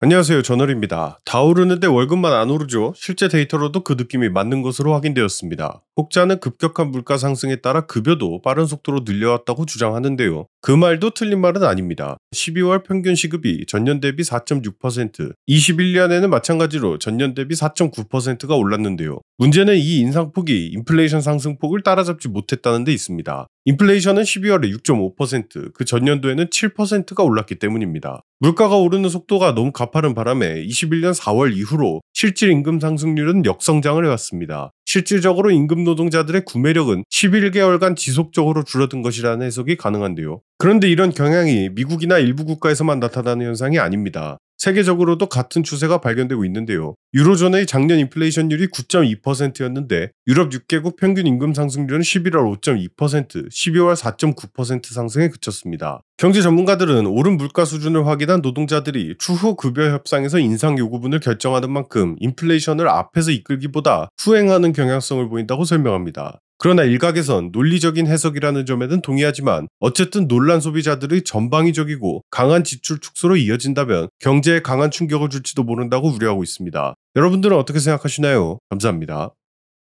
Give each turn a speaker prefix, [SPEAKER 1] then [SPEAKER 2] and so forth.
[SPEAKER 1] 안녕하세요. 저널입니다. 다 오르는데 월급만 안 오르죠? 실제 데이터로도 그 느낌이 맞는 것으로 확인되었습니다. 혹자는 급격한 물가 상승에 따라 급여도 빠른 속도로 늘려왔다고 주장하는데요. 그 말도 틀린 말은 아닙니다. 12월 평균 시급이 전년 대비 4.6%, 21년에는 마찬가지로 전년 대비 4.9%가 올랐는데요. 문제는 이 인상폭이 인플레이션 상승폭을 따라잡지 못했다는 데 있습니다. 인플레이션은 12월에 6.5%, 그 전년도에는 7%가 올랐기 때문입니다. 물가가 오르는 속도가 너무 가파른 바람에 21년 4월 이후로 실질 임금 상승률은 역성장을 해왔습니다. 실질적으로 임금 노동자들의 구매력은 11개월간 지속적으로 줄어든 것이라는 해석이 가능한데요. 그런데 이런 경향이 미국이나 일부 국가에서만 나타나는 현상이 아닙니다. 세계적으로도 같은 추세가 발견되고 있는데요. 유로존의 작년 인플레이션율이 9.2%였는데 유럽 6개국 평균 임금 상승률은 11월 5.2%, 12월 4.9% 상승에 그쳤습니다. 경제 전문가들은 오른 물가 수준을 확인한 노동자들이 추후 급여 협상에서 인상 요구분을 결정하는 만큼 인플레이션을 앞에서 이끌기보다 후행하는 경향성을 보인다고 설명합니다. 그러나 일각에선 논리적인 해석이라는 점에는 동의하지만 어쨌든 논란 소비자들의 전방위적이고 강한 지출 축소로 이어진다면 경제에 강한 충격을 줄지도 모른다고 우려하고 있습니다. 여러분들은 어떻게 생각하시나요? 감사합니다.